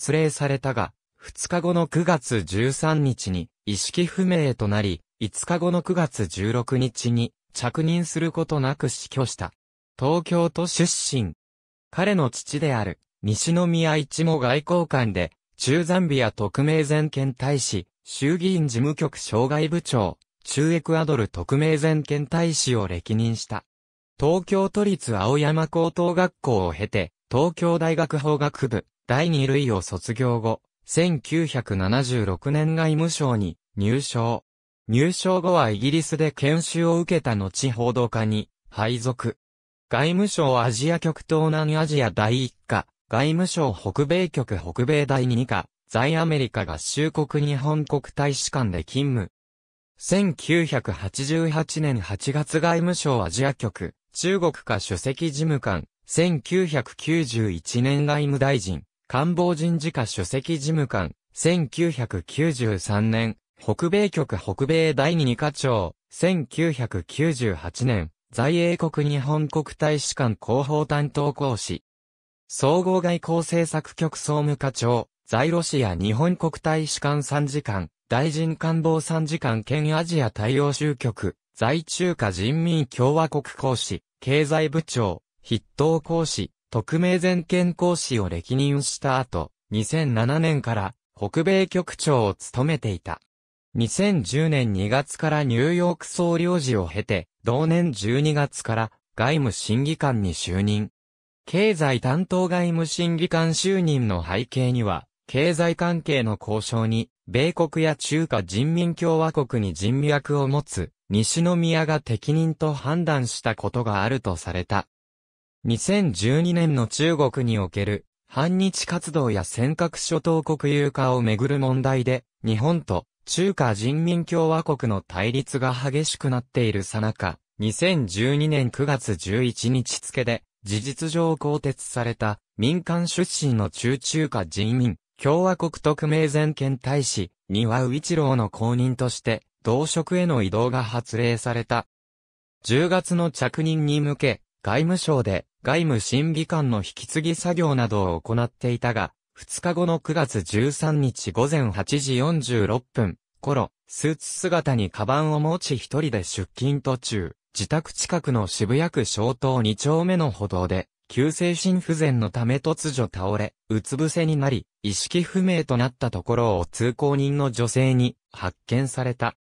発令されたが、2日後の9月13日に意識不明となり、5日後の9月16日に着任することなく死去した。東京都出身。彼の父である、西宮一も外交官で、中ザンビア特命全権大使、衆議院事務局障害部長、中エクアドル特命全権大使を歴任した。東京都立青山高等学校を経て、東京大学法学部第二類を卒業後、1976年外務省に入省。入省後はイギリスで研修を受けた後報道課に配属。外務省アジア局東南アジア第一課、外務省北米局北米第二課、在アメリカ合衆国日本国大使館で勤務。1988年8月外務省アジア局、中国課主席事務官、1991年外務大臣、官房人事課主席事務官、1993年、北米局北米第二課長、1998年、在英国日本国大使館広報担当講師、総合外交政策局総務課長、在ロシア日本国大使館参事官、大臣官房参事官兼アジア対応州局、在中華人民共和国講師、経済部長、筆頭講師、特命全権講師を歴任した後、2007年から北米局長を務めていた。2010年2月からニューヨーク総領事を経て、同年12月から外務審議官に就任。経済担当外務審議官就任の背景には、経済関係の交渉に、米国や中華人民共和国に人脈を持つ、西宮が適任と判断したことがあるとされた。2012年の中国における反日活動や尖閣諸島国有化をめぐる問題で、日本と中華人民共和国の対立が激しくなっているさなか、2012年9月11日付で、事実上更迭された民間出身の中中華人民共和国特命全権大使、庭宇一郎の公認として、同職への移動が発令された。10月の着任に向け、外務省で外務審議官の引き継ぎ作業などを行っていたが、2日後の9月13日午前8時46分頃、スーツ姿にカバンを持ち一人で出勤途中、自宅近くの渋谷区小東2丁目の歩道で、急性心不全のため突如倒れ、うつ伏せになり、意識不明となったところを通行人の女性に発見された。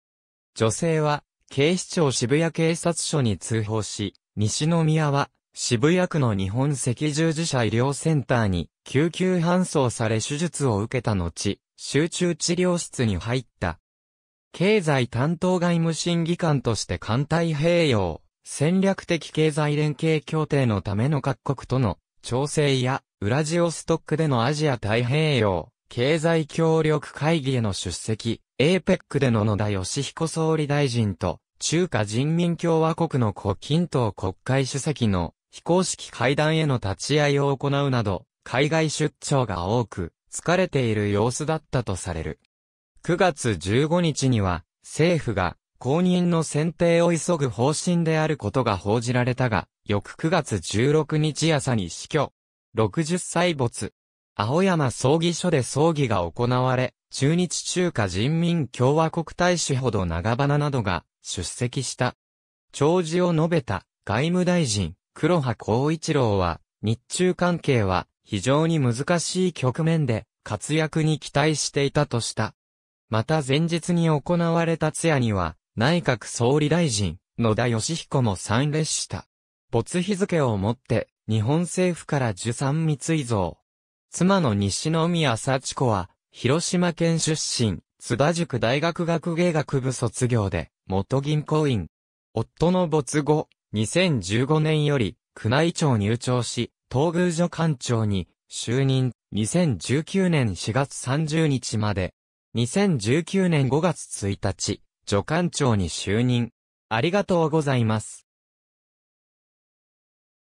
女性は、警視庁渋谷警察署に通報し、西宮は渋谷区の日本赤十字社医療センターに救急搬送され手術を受けた後、集中治療室に入った。経済担当外務審議官として艦隊併用、戦略的経済連携協定のための各国との調整や、ウラジオストックでのアジア太平洋、経済協力会議への出席、APEC での野田義彦総理大臣と、中華人民共和国の胡錦涛国会主席の非公式会談への立ち会いを行うなど、海外出張が多く、疲れている様子だったとされる。9月15日には、政府が、公認の選定を急ぐ方針であることが報じられたが、翌9月16日朝に死去。60歳没。青山葬儀所で葬儀が行われ、中日中華人民共和国大使ほど長花などが出席した。弔辞を述べた外務大臣、黒羽光一郎は、日中関係は非常に難しい局面で活躍に期待していたとした。また前日に行われた通夜には、内閣総理大臣、野田義彦も参列した。没日付をもって、日本政府から受産密遺像。妻の西宮幸子は、広島県出身、津田塾大学学芸学部卒業で、元銀行員。夫の没後、2015年より、宮内庁入庁し、東宮所官庁に就任、2019年4月30日まで、2019年5月1日、助官庁に就任。ありがとうございます。